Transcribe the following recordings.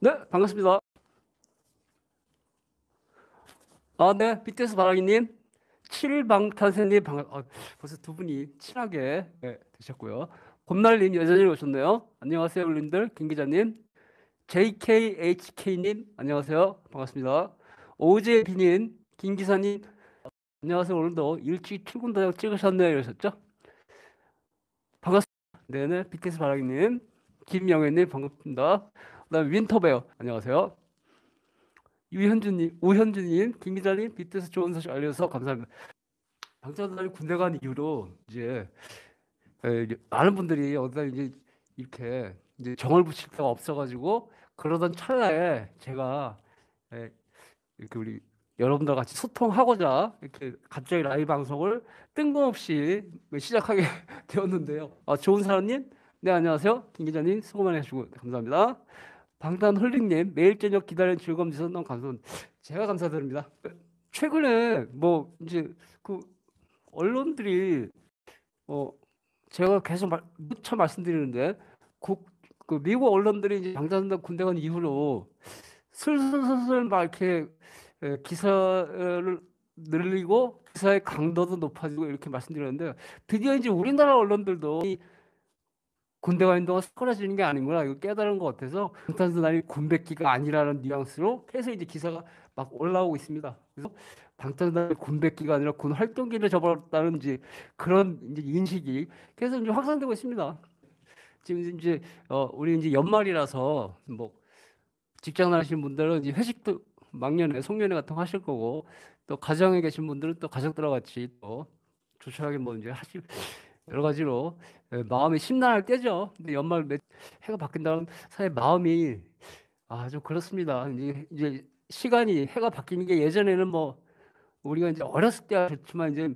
네, 반갑습니다. 아, 네, BTS 바라기님, 칠방탄세님 반갑. 아, 벌써 두 분이 친하게 네, 되셨고요. 곰날님 여전히 오셨네요. 안녕하세요, 울린들 김 기자님, JKHK님 안녕하세요, 반갑습니다. 오재빈님, 김 기사님, 안녕하세요, 오늘도 일찍 출근 도장 찍으셨네요, 이러셨죠? 반갑습니다. 네네, BTS 바라기님, 김영애님 반갑습니다. 그다음 윈터베어 안녕하세요. 유현준님, 우현준님, 김 기자님, 빅데스 좋은 소식 알려서 감사합니다. 당첨자들이 군대 간 이후로 이제 많은 분들이 어디다 이제 이렇게 이제 정을 붙일 데가 없어가지고 그러던 찰나에 제가 에, 이렇게 우리 여러분들 같이 소통하고자 이렇게 갑자기 라이브 방송을 뜬금없이 시작하게 되었는데요. 아, 좋은 사람님, 네 안녕하세요, 김 기자님 수고 많이 하고 감사합니다. 방탄 홀링님 매일 저녁 기다리는 즐거움 주셔서 너무 감사합니다. 제가 감사드립니다. 최근에 뭐 이제 그 언론들이 어 제가 계속 말, 차 말씀드리는데 국, 그 미국 언론들이 이제 방탄소년단 군대 간 이후로 슬슬슬슬 막 이렇게 기사를 늘리고 기사의 강도도 높아지고 이렇게 말씀드렸는데 드디어 이제 우리나라 언론들도 이 군대 가는 동안 사그라지는 게 아니구나 이거 깨달은 것 같아서 방탄소년단이 군백기가 아니라는 뉘앙스로 계속 이제 기사가 막 올라오고 있습니다. 그래서 방탄소년단이 군백기가 아니라 군 활동기를 접었다는 이 그런 이제 인식이 계속 이제 확산되고 있습니다. 지금 이제 어, 우리 이제 연말이라서 뭐 직장 다니시 분들은 이제 회식도 막년에 송년회 같은 거 하실 거고 또 가정에 계신 분들은 또 가족들과 같이 또 조촐하게 뭐 이제 하실 여러 가지로 예, 마음이 심란할 때죠. 근데 연말 해가 바뀐다면 사실 마음이 아좀 그렇습니다. 이제, 이제 시간이 해가 바뀌는 게 예전에는 뭐 우리가 이제 어렸을 때야 좋지만 이제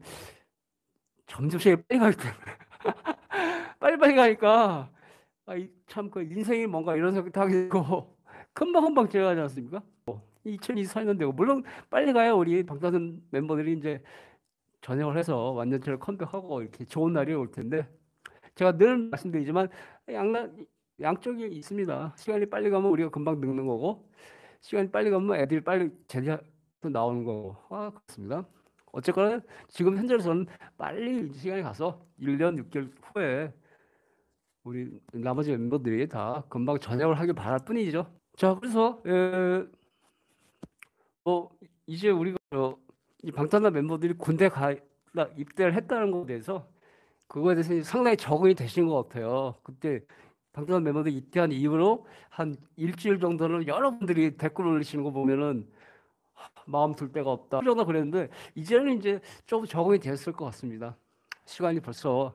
점점씩 빨리 가기 때문에 빨리빨리 가니까 아, 참그 인생이 뭔가 이런 생각도 하게 되고 금방금방 지나가지 않습니까? 2024년 뭐 되고 물론 빨리 가야 우리 방탄 멤버들이 이제 전역을 해서 완전체를 컴백하고 이렇게 좋은 날이 올 텐데 제가 늘 말씀드리지만 양난 양쪽이 있습니다. 시간이 빨리 가면 우리가 금방 늙는 거고 시간이 빨리 가면 애들이 빨리 제대로 나오는 거고 아, 그렇습니다. 어쨌거나 지금 현재로서는 빨리 시간이 가서 1년 6개월 후에 우리 나머지 멤버들이 다 금방 전역을 하길 바랄 뿐이죠. 자 그래서 에, 예, 뭐 이제 우리가 방탄단 멤버들이 군대 가 입대를 했다는 것에 대해서 그거에 대해서 상당히 적응이 되신 것 같아요. 그때 방탄 멤버들 입대한 이후로 한 일주일 정도는 여러분들이 댓글 올리시는 거 보면은 마음 둘 데가 없다. 그러다 그랬는데 이제는 이제 좀 적응이 됐을 것 같습니다. 시간이 벌써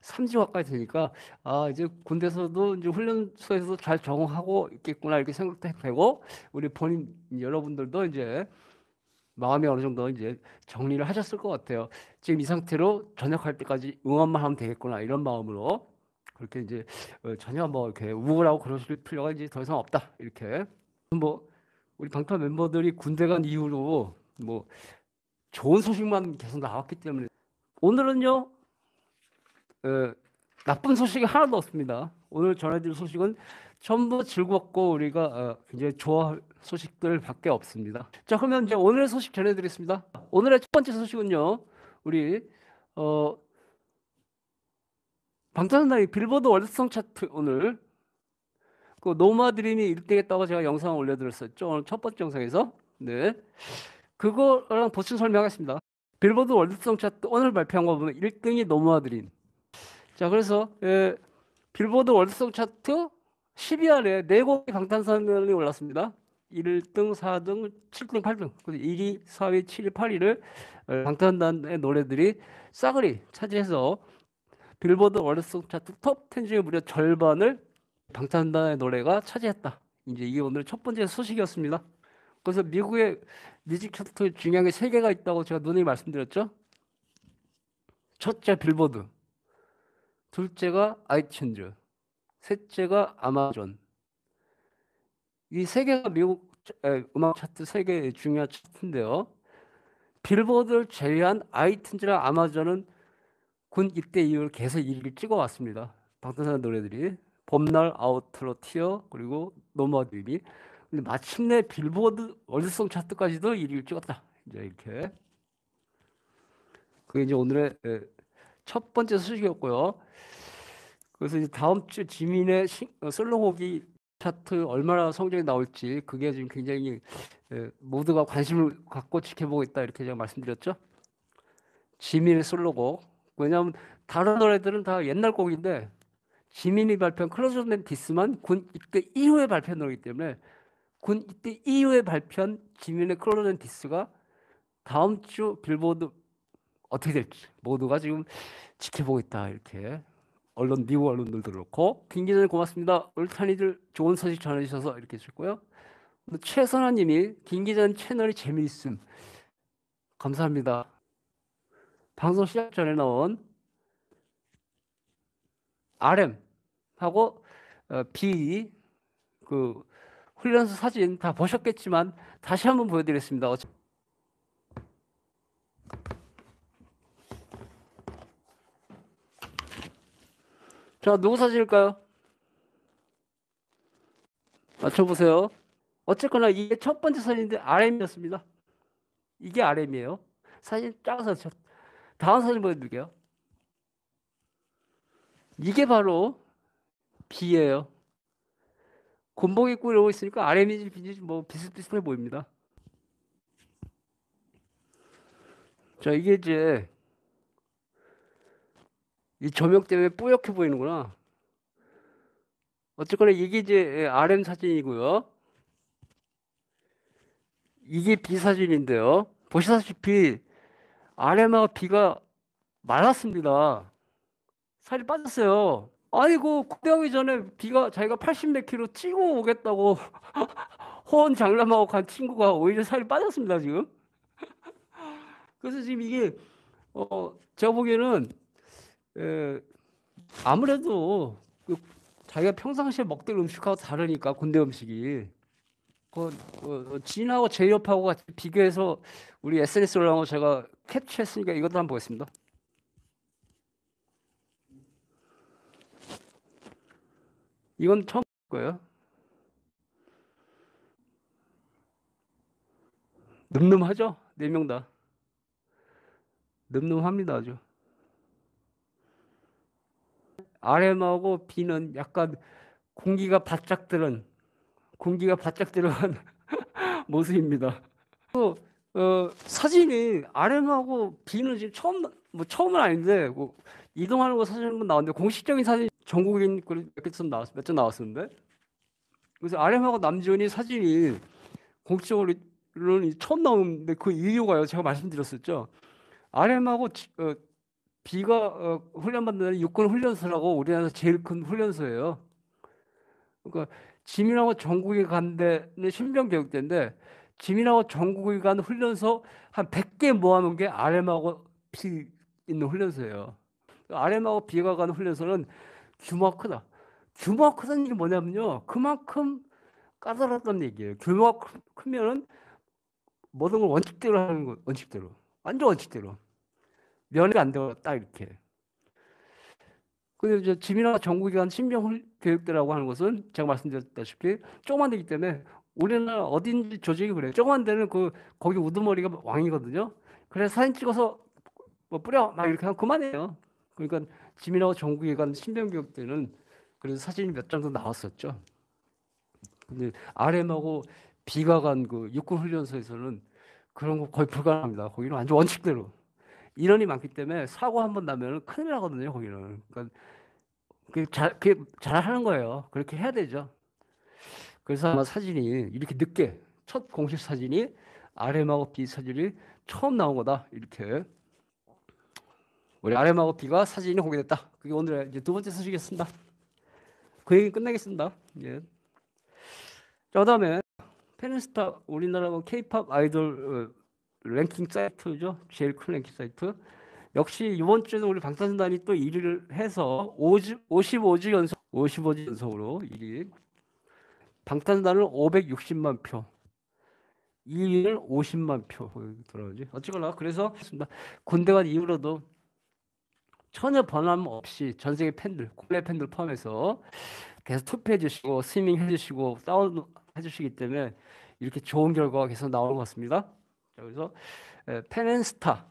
3주 가까이 되니까 아 이제 군대에서도 이제 훈련소에서도 잘 적응하고 있겠구나 이렇게 생각도 되고 우리 본인 여러분들도 이제 마음이 어느 정도 이제 정리를 하셨을 것 같아요. 지금 이 상태로 전역할 때까지 응원만 하면 되겠구나 이런 마음으로 그렇게 이제 어, 전혀 뭐 이렇게 우울하고 그러실 필요가 이제 더 이상 없다 이렇게 뭐 우리 방탄 멤버들이 군대 간 이후로 뭐 좋은 소식만 계속 나왔기 때문에 오늘은요 에, 어, 나쁜 소식이 하나도 없습니다. 오늘 전해드릴 소식은 전부 즐겁고 우리가 어, 이제 좋아할 소식들밖에 없습니다. 자 그러면 이제 오늘의 소식 전해드리겠습니다. 오늘의 첫 번째 소식은요, 우리 어, 방탄소년단이 빌보드 월드송 차트 오늘 그 노마드림이 1등했다고 제가 영상 올려드렸었죠. 오늘 첫 번째 영상에서 네 그거랑 보충 설명하겠습니다. 빌보드 월드송 차트 오늘 발표한 거 보면 1등이 노마드림. 자 그래서 예, 빌보드 월드송 차트 1 2위 안에 4곡의 방탄소년단이 올랐습니다. 1등, 4등, 7등, 8등. 1위, 4위, 7위, 8위를 어, 방탄단의 노래들이 싸그리 차지해서 빌보드 월드송 차트 톱10 중에 무려 절반을 방탄단의 노래가 차지했다. 이제 이게 오늘 첫 번째 소식이었습니다. 그래서 미국의 뮤직 차트 중요한 게세 개가 있다고 제가 눈에 말씀드렸죠. 첫째 빌보드, 둘째가 아이튠즈, 셋째가 아마존. 이세 개가 미국 음악 차트 세 개의 중요한 차트인데요. 빌보드를 제외한 아이튠즈랑 아마존은 군 입대 이후로 계속 1위를 찍어왔습니다. 방탄소년 노래들이 봄날 아웃트로 티어 그리고 노마드 위비 근데 마침내 빌보드 월드송 차트까지도 1위를 찍었다. 이제 이렇게 그게 이제 오늘의 첫 번째 소식이었고요. 그래서 이제 다음 주 지민의 솔로곡이 어, 차트 얼마나 성적이 나올지 그게 지금 굉장히 모두가 관심을 갖고 지켜보고 있다 이렇게 제가 말씀드렸죠. 지민의 솔로곡 왜냐하면 다른 노래들은 다 옛날 곡인데 지민이 발표한 클로즈 업된 디스만 군 이때 이후에 발표한 노래이기 때문에 군 이때 이후에 발표한 지민의 클로즈 업앤 디스가 다음 주 빌보드 어떻게 될지 모두가 지금 지켜보고 있다 이렇게 언론 미국 언론들도 그렇고 김 기자님 고맙습니다. 울타니들 좋은 소식 전해주셔서 이렇게 해고요 최선아님이 김 기자님 채널이 재미있음 감사합니다. 방송 시작 전에 나온 RM하고 b 어, 그 훈련소 사진 다 보셨겠지만 다시 한번 보여드리겠습니다. 자, 누구 사지일까요 맞춰보세요. 어쨌거나 이게 첫 번째 선인데 RM이었습니다. 이게 RM이에요. 사진 작아서 저, 다음 사진 보여드릴게요. 이게 바로 B예요. 곤봉 입고 이러고 있으니까 RM인지 B인지 뭐 비슷비슷해 보입니다. 자, 이게 이제 이 조명 때문에 뿌옇게 보이는구나. 어쨌거나 이게 이제 RM 사진이고요. 이게 B 사진인데요. 보시다시피 RM하고 B가 말랐습니다. 살이 빠졌어요. 아이고 국대하기 전에 B가 자기가 80 몇 킬로 찌고 오겠다고 호언 장담하고 간 친구가 오히려 살이 빠졌습니다 지금. 그래서 지금 이게 어 제가 보기에는 에, 예. 아무래도 그 자기가 평상시에 먹던 음식하고 다르니까 군대 음식이 그, 그 진하고 제이홉하고 같이 비교해서 우리 SNS 올라온 거 제가 캡처했으니까 이것도 한번 보겠습니다. 이건 처음 거예요. 늠름하죠? 네 명 다. 늠름합니다 아주. RM하고 B는 약간 공기가 바짝 들은 공기가 바짝 들어간 모습입니다. 또 어, 사진이 RM하고 B는 지금 처음 뭐 처음은 아닌데 뭐 이동하는 거 사진 한 나왔는데 공식적인 사진 전국인 몇개좀 나왔 몇점 나왔었는데 그래서 RM하고 남지원이 사진이 공식적으로는 처음 나오는데 그 이유가요 제가 말씀드렸었죠. RM하고 어, 비가 어, 훈련받는 육군 훈련소라고 우리나라에서 제일 큰 훈련소예요. 그러니까 지민하고 정국이 간 데는 신병교육대인데 지민하고 정국이 간 훈련소 한 100개 모아놓은 게 RM하고 B 있는 훈련소예요. RM하고 B가 간 훈련소는 규모가 크다. 규모가 크다는 게 뭐냐면요. 그만큼 까다롭다는 얘기예요. 규모가 크면 모든 걸 원칙대로 하는 거, 원칙대로. 완전 원칙대로. 면회가 안 되고 딱 이렇게. 근데 이제 지민아 정국이간 신병 교육대라고 하는 것은 제가 말씀드렸다시피 조그만 데기 때문에 우리나라 어딘지 조직이 그래요. 조그만 데는 그 거기 우두머리가 왕이거든요. 그래서 사진 찍어서 뭐 뿌려 막 이렇게 하면 그만해요. 그러니까 지민하고 정국이간 신병 교육 때는 그래서 사진이 몇 장도 나왔었죠. 근데 RM하고 비가 간 그 육군 훈련소에서는 그런 거 거의 불가능합니다. 거기는 완전 원칙대로. 인원이 많기 때문에 사고 한 번 나면 큰일 나거든요, 거기는. 그러니까 그게 잘, 하는 거예요. 그렇게 해야 되죠. 그래서 아마 사진이 이렇게 늦게 첫 공식 사진이 RM하고 B 사진이 처음 나온 거다. 이렇게 우리 RM하고 B가 사진이 공개됐다. 그게 오늘의 이제 두 번째 소식이었습니다. 그 얘기 끝내겠습니다. 예. 자, 그다음에 페니스타 우리나라 케이팝 아이돌 어, 랭킹 사이트죠. 제일 큰 랭킹 사이트. 역시 이번 주에도 우리 방탄소년단이 또 1위를 해서 50, 55주 연속 55주 연속으로 1위. 방탄소년단은 560만 표. 2위를 50만 표 돌아오지. 어찌거나 그래서 군대관 이후로도 전혀 변함없이 전 세계 팬들, 국내 팬들 포함해서 계속 투표해 주시고 스밍해 주시고 다운해 주시기 때문에 이렇게 좋은 결과가 계속 나오는 것 같습니다. 그래서 펜앤스타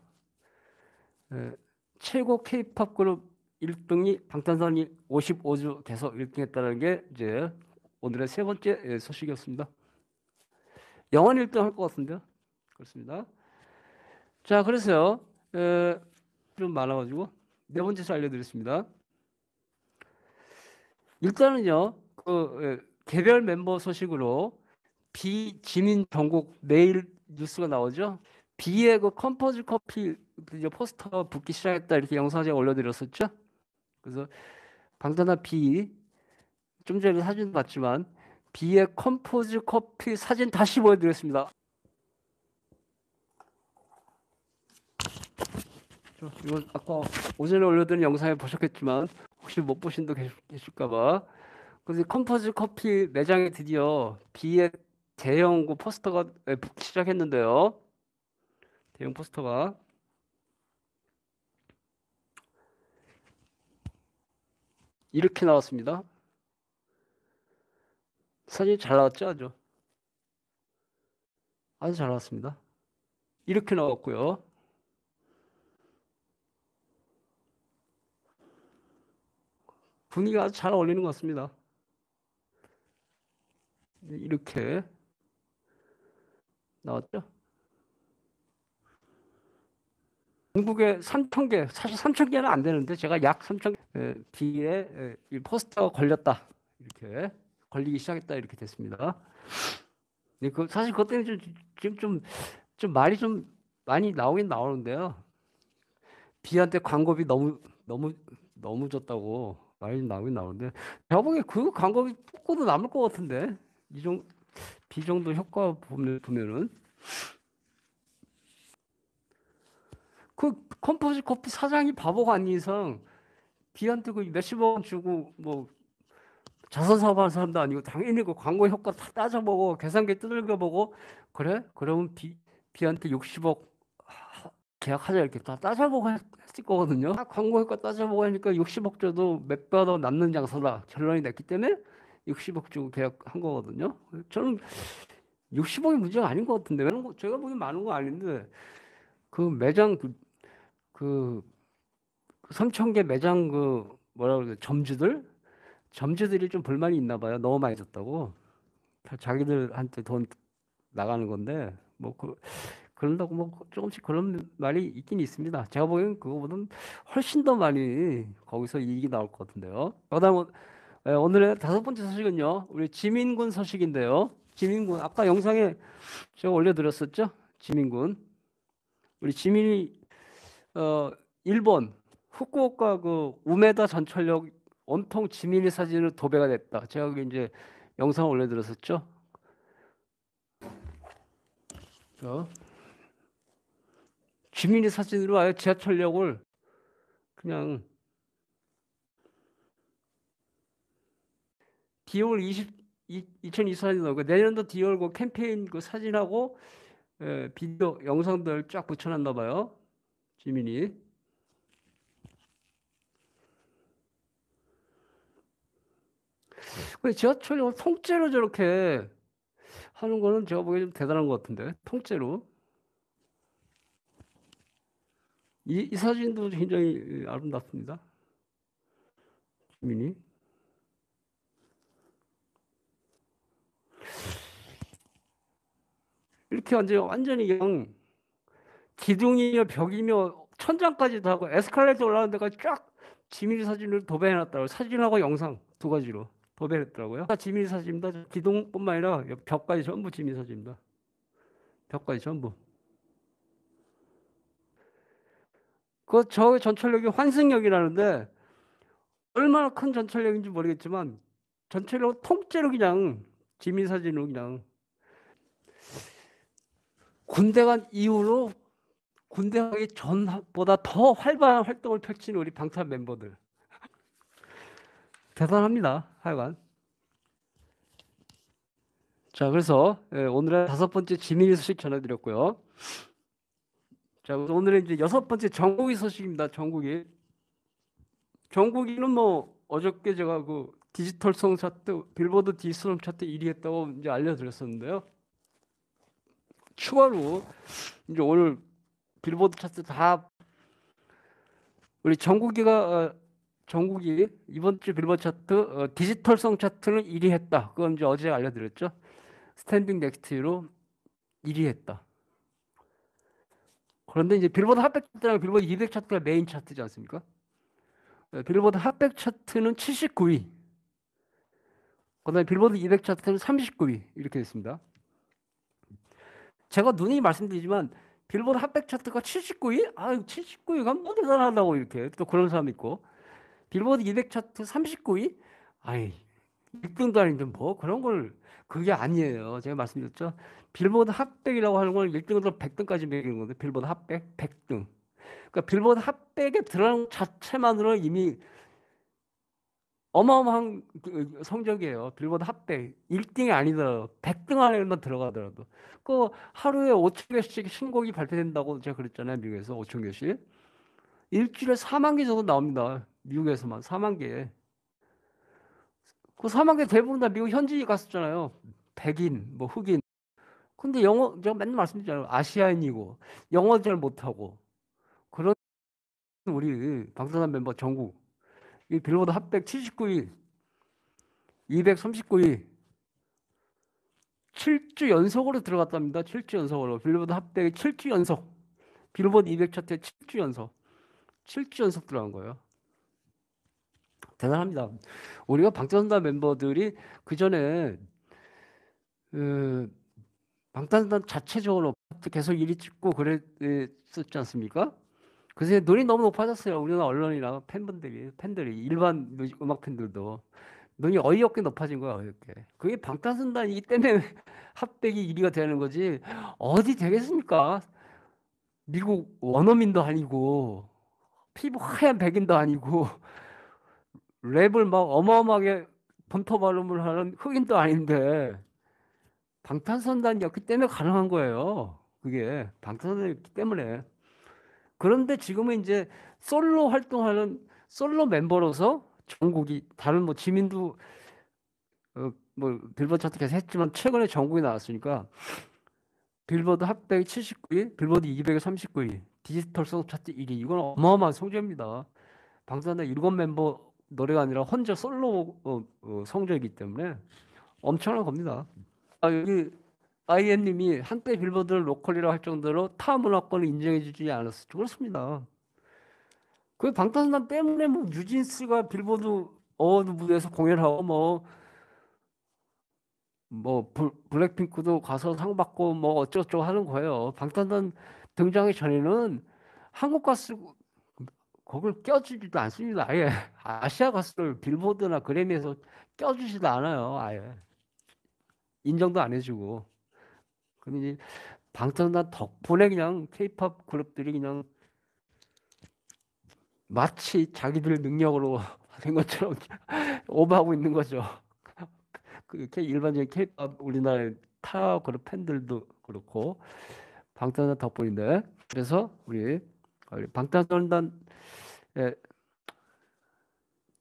최고 K-팝 그룹 1등이 방탄산이 55주 계속 1등했다는 게 이제 오늘의 세 번째 소식이었습니다. 영원 1등 할 것 같은데요. 그렇습니다. 자, 그래서요. 에, 좀 많아가지고 네 번째 수 알려드렸습니다. 일단은요. 그 에, 개별 멤버 소식으로 비지민 전국 매일 뉴스가 나오죠. 비의 그 컴포즈 커피 포스터 붙기 시작했다 이렇게 영상 제가 올려드렸었죠. 그래서 방탄화 비좀 전에 사진 봤지만 비의 컴포즈 커피 사진 다시 보여드렸습니다. 이건 아까 오전에 올려드린 영상에 보셨겠지만 혹시 못 보신 분 계실까봐 그래서 컴포즈 커피 매장에 드디어 비의 대형 포스터가 예, 시작했는데요. 대형 포스터가 이렇게 나왔습니다. 사진 잘 나왔죠? 아주. 아주 잘 나왔습니다. 이렇게 나왔고요. 분위기가 아주 잘 어울리는 것 같습니다. 이렇게 나왔죠? 중국의 3 0개 사실 3 0개는안 되는데 제가 약3 0개 뒤에 포스터가 걸렸다. 이렇게 걸리기 시작했다. 이렇게 됐습니다. 네, 그 사실 그것 때문에 좀, 지금 좀, 좀 말이 좀 많이 나오긴 나오는데요. 비한테 광고비 너무, 너무, 너무 줬다고 말이 나오긴 나오는데 제가 에그 광고비 뽑고도 남을 것 같은데. 이종 이정도 효과 보면, 보면은 그 컴포즈 커피 사장이 바보가 아닌 이상 비한테 그 몇십억 원 주고 뭐 자선 사업하는 사람도 아니고 당연히 그 광고 효과 다 따져보고 계산기 뜯어 겨보고 그래 그러면 비 비한테 60억 계약하자 이렇게 다 따져보고 했을 거거든요. 광고 효과 따져보고 하니까 60억 줘도 몇배더 남는 장사다 결론이 났기 때문에 60억 주고 계약한 거거든요. 저는 60억이 문제가 아닌 것 같은데 왜냐면 뭐 제가 보기엔 많은 거 아닌데 그 매장 그, 그 3천 개 매장 그 뭐라 그래 점주들 점주들이 좀 불만이 있나 봐요. 너무 많이 줬다고 자기들한테 돈 나가는 건데 뭐 그, 그런다고 뭐 조금씩 그런 말이 있긴 있습니다. 제가 보기엔 그거보다는 훨씬 더 많이 거기서 이익이 나올 것 같은데요. 그다음 예, 오늘의 다섯 번째 소식은요. 우리 지민군 소식인데요. 지민군 아까 영상에 제가 올려드렸었죠. 지민군 우리 지민이 어, 일본 후쿠오카 그 우메다 전철역 온통 지민이 사진으 도배가 됐다. 제가 이제 영상 올려드렸었죠. 저 지민이 사진으로 아예 지하철역을 그냥 디올 20 2024년 도 내년도 디올 그 캠페인 그 사진하고 에, 어, 비디오 영상들 쫙 붙여놨나 봐요. 지민이. 지하철 뭐 통째로 저렇게 하는 거는 제가 보기에 좀 대단한 것 같은데 통째로 이, 이 사진도 굉장히 예, 아름답습니다. 지민이. 이렇게 완전 완전히 그 기둥이며 벽이며 천장까지 도 하고 에스컬레이터 올라가는 데가 쫙지민이 사진을 도배해놨다고 사진하고 영상 두 가지로 도배했더라고요. 다 지밀 사진입니다. 기둥뿐만 아니라 벽까지 전부 지밀 사진입니다. 벽까지 전부. 그저 전철역이 환승역이라는데 얼마나 큰 전철역인지 모르겠지만 전철역 통째로 그냥 지민사진은 그냥 군대 간 이후로 군대 가기 전보다 더 활발한 활동을 펼친 우리 방탄 멤버들 대단합니다 하여간 자 그래서 예, 오늘의 다섯 번째 지민이 소식 전해드렸고요 자 오늘은 이제 여섯 번째 정국이 소식입니다 정국이 정국이는 뭐 어저께 제가 그 디지털송 차트, 빌보드 디지털송 차트 1위 했다고 이제 알려드렸었는데요. 추가로 이제 오늘 빌보드 차트 다 우리 정국이가 어, 정국이 이번 주 빌보드 차트 어, 디지털성 차트는 1위 했다. 그건 이제 어제 알려드렸죠. 스탠딩 넥스트로 1위 했다. 그런데 이제 빌보드 핫백 차트랑 빌보드 200 차트가 메인 차트지 않습니까? 어, 빌보드 핫백 차트는 79위. 그다음에 빌보드 200 차트는 39위 이렇게 됐습니다. 제가 눈이 말씀드리지만 빌보드 핫백 차트가 79위? 아, 79위가 뭐 대단하다고 이렇게 또 그런 사람 있고 빌보드 200 차트 39위? 아이 1등도 아닌데 뭐 그런 걸 그게 아니에요. 제가 말씀드렸죠. 빌보드 핫백이라고 하는 건 1등부터 100등까지 매기는 건데 빌보드 핫백 100등. 그러니까 빌보드 핫백에 들어가 자체만으로 이미 어마어마한 그, 성적이에요. 빌보드 합대 1등이 아니더라도 100등 안에만 들어가더라도 그 하루에 5천 개씩 신곡이 발표된다고 제가 그랬잖아요. 미국에서 5천 개씩 일주일에 4만 개 정도 나옵니다. 미국에서만 4만 개. 그 4만 개 대부분 다 미국 현지 갔었잖아요. 백인, 뭐 흑인. 근데 영어 제가 맨날 말씀드리잖아요. 아시아인이고 영어 잘 못하고 그런 우리 방탄 멤버 전국 이 빌보드 핫백 79위, 239위, 7주 연속으로 들어갔답니다. 7주 연속으로 빌보드 핫백 7주 연속, 빌보드 200 차트에 7주 연속, 7주 연속 들어간 거예요. 대단합니다. 우리가 방탄소년단 멤버들이 그 전에 그 방탄소년단 자체적으로 계속 일이 찍고 그랬었지 않습니까? 그래서 눈이 너무 높아졌어요. 우리나라 언론이나 팬분들이, 팬들이, 일반 음악 팬들도. 눈이 어이없게 높아진 거야, 어이없게. 그게 방탄소년단이기 때문에 합백이 1위가 되는 거지. 어디 되겠습니까? 미국 원어민도 아니고, 피부 하얀 백인도 아니고, 랩을 막 어마어마하게 본토 발음을 하는 흑인도 아닌데, 방탄소년단이었기 때문에 가능한 거예요. 그게 방탄소년단이었기 때문에. 그런데 지금은 이제 솔로 활동하는 솔로 멤버로서 전국이 다른 뭐 지민도 어, 뭐 빌보드 차트 계속 했지만 최근에 전국이 나왔으니까 빌보드 핫1 0 79위, 빌보드 200에 39위, 디지털 소송 차트 1위 이건 어마어마한 성적입니다. 방탄의 일7 멤버 노래가 아니라 혼자 솔로 어, 어, 성적이기 때문에 엄청난 겁니다. 아, 여기 아이 m 님이 한때 빌보드를 로컬이라고 할 정도로 타 문화권을 인정해주지 않았었죠. 그렇습니다. 그 방탄소년 때문에 뭐 유진스가 빌보드 어워드 무대에서 공연하고 뭐, 뭐 블랙핑크도 가서 상 받고 뭐 어쩌고저쩌고 하는 거예요. 방탄소년 등장하기 전에는 한국 가수 거걸 껴주지도 않습니다. 아예 아시아 가수를 빌보드나 그래미에서 껴주지도 않아요. 아예 인정도 안 해주고. 그럼 이제 방탄소년단 덕분에 그냥 케이팝 그룹들이 그냥 마치 자기들 능력으로 된 것처럼 오버하고 있는 거죠. 그렇게 일반적인 케이팝 우리나라 타 그룹 팬들도 그렇고 방탄소년단 덕분인데 그래서 우리 방탄소년단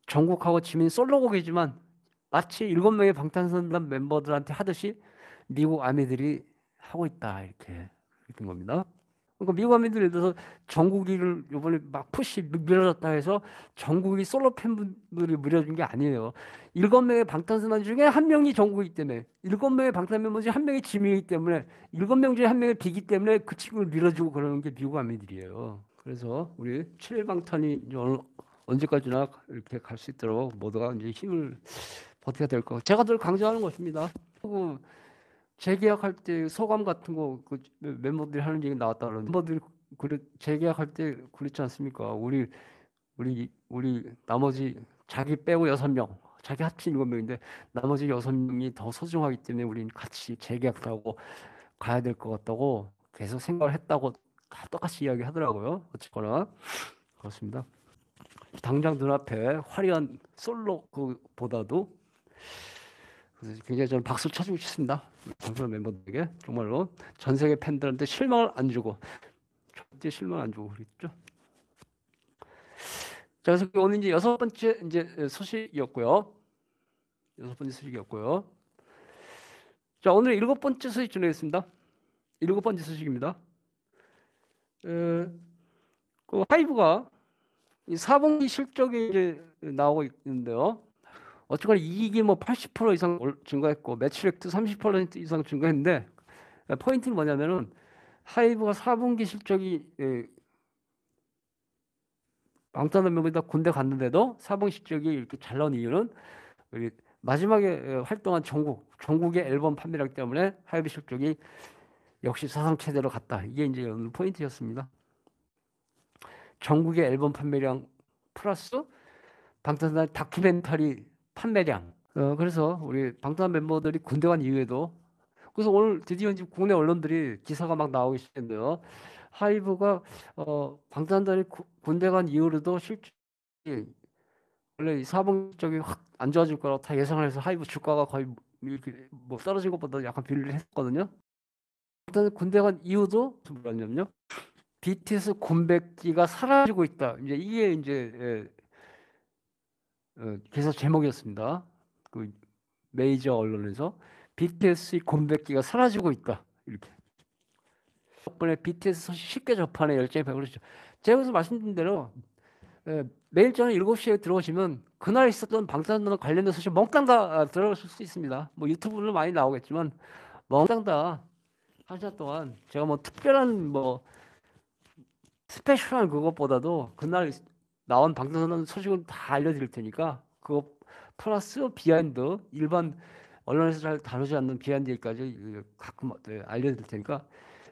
정국하고 지민 솔로곡이지만 마치 일곱 명의 방탄소년단 멤버들한테 하듯이 미국 아미들이 하고 있다 이렇게 된 겁니다. 그러니까 미국 한민들 예를 들어서 전국이를 이번에 막 푸시 밀어졌다 해서 전국이 솔로 팬분들이 밀어준 게 아니에요. 일곱 명의 방탄소년 중에 한 명이 전국이기 때문에 일곱 명의 방탄멤버 중에 한 명이 지민이기 때문에 일곱 명 중에 한 명이 비기 때문에 그 친구를 밀어주고 그러는 게 미국 한민들이에요. 그래서 우리 칠방탄이 언제까지나 이렇게 갈 수 있도록 모두가 이제 힘을 버텨야 될 거. 제가 늘 강조하는 것입니다. 재계약할 때 소감 같은 거 그 멤버들이 하는 얘기 나왔다 그러는데 멤버들이 그래 재계약할 때 그렇지 않습니까? 우리 우리 우리 나머지 자기 빼고 여섯 명 자기 합친 일곱 명인데 나머지 여섯 명이 더 소중하기 때문에 우리는 같이 재계약하고 가야 될 것 같다고 계속 생각을 했다고 다 똑같이 이야기하더라고요. 어쨌거나 그렇습니다. 당장 눈앞에 화려한 솔로 그보다도 굉장히 저는 박수 쳐주고 싶습니다. 방송 멤버들에게 정말로 전 세계 팬들한테 실망을 안 주고 절대 실망 안 주고 그랬죠. 자, 그래서 그 오늘 이제 여섯 번째 이제 소식이었고요. 여섯 번째 소식이었고요. 자, 오늘 일곱 번째 소식 전해겠습니다 일곱 번째 소식입니다. 에, 그 하이브가 4분기 실적이 이제 나오고 있는데요. 어쨌거나 이익이 뭐80% 이상 증가했고 매출액도 30% 이상 증가했는데 포인트는 뭐냐면은 하이브가 4분기 실적이 예, 왕따는 몇몇다 군대 갔는데도 4분기 실적이 이렇게 잘 나온 이유는 마지막에 예, 활동한 전국 전국의 앨범 판매량 때문에 하이브 실적이 역시 사상 최대로 갔다. 이게 이제 오늘 포인트였습니다. 전국의 앨범 판매량 플러스 방탄소년 다큐멘터리 판매량. 어, 그래서 우리 방탄 멤버들이 군대 간 이후에도 그래서 오늘 드디어 지금 국내 언론들이 기사가 막 나오기 시는데요 하이브가 어, 방탄단이 군대 간 이후로도 실제 원래 사업적이 확 안 좋아질 거라고 다 예상을 해서 하이브 주가가 거의 뭐, 이렇게 뭐 떨어진 것보다 약간 비리를 했거든요. 일단 군대 간 이유도 뭐냐면요. BTS 군백기가 사라지고 있다. 이제 이게 이제 예, 기사 어, 제목이었습니다. 그 메이저 언론에서 BTS의 곰백기가 사라지고 있다. 이렇게. 덕분에 BTS 소식 쉽게 접하는 열정이 배우르죠. 제가 그래서 말씀드린 대로 예, 매일 저녁 7시에 들어오시면 그날 있었던 방탄소년 관련된 소식 멍땅 다 아, 들어오실 수 있습니다. 뭐 유튜브로 많이 나오겠지만 멍땅 다한 시간 동안 제가 뭐 특별한 뭐 스페셜한 그것보다도 그날 나온 방탄소년 단 소식은 다 알려드릴 테니까 그거 플러스 비하인드 일반 언론에서 잘 다루지 않는 비하인드까지 가끔 네, 알려드릴 테니까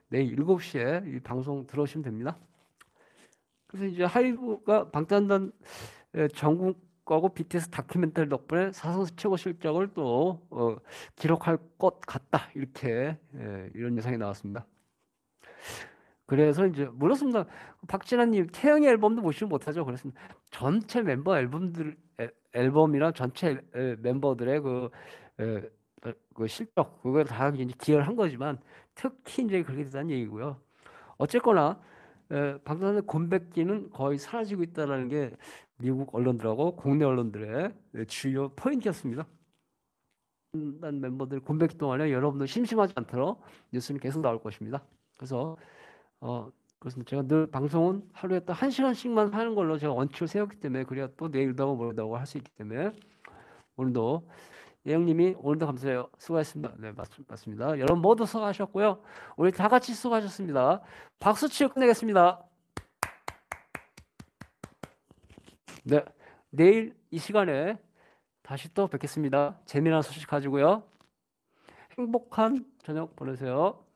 내일 7시에 이 방송 들어오시면 됩니다. 그래서 이제 하이브가 방탄단 전국하고 BTS 다큐멘터리 덕분에 사상 최고 실적을 또 어, 기록할 것 같다 이렇게 예, 이런 예상이 나왔습니다. 그래서 이제 물었습니다. 박진아님 태영이 앨범도 모시면 못하죠. 그랬습니다. 전체 멤버 앨범들 앨범이랑 전체 멤버들의 그, 어, 그 실적 그걸 다 이제 기여를 한 거지만 특히 이제 그렇게 됐다는 얘기고요. 어쨌거나 박사의 곰백기는 거의 사라지고 있다라는 게 미국 언론들하고 국내 언론들의 주요 포인트였습니다. 음, 난 멤버들 곰백기 동안에 여러분들 심심하지 않도록 뉴스는 계속 나올 것입니다. 그래서 어, 그렇습니다. 제가 늘 방송은 하루에 딱한 시간씩만 하는 걸로 제가 원칙을 세웠기 때문에 그래야 또 내일도 하고 모레도 하고 할 수 있기 때문에 오늘도 예영님이 오늘도 감사해요. 수고하셨습니다. 네, 맞, 습니다 여러분 모두 수고하셨고요. 우리 다 같이 수고하셨습니다. 박수 치고 끝내겠습니다. 네, 내일 이 시간에 다시 또 뵙겠습니다. 재미난 소식 가지고요. 행복한 저녁 보내세요.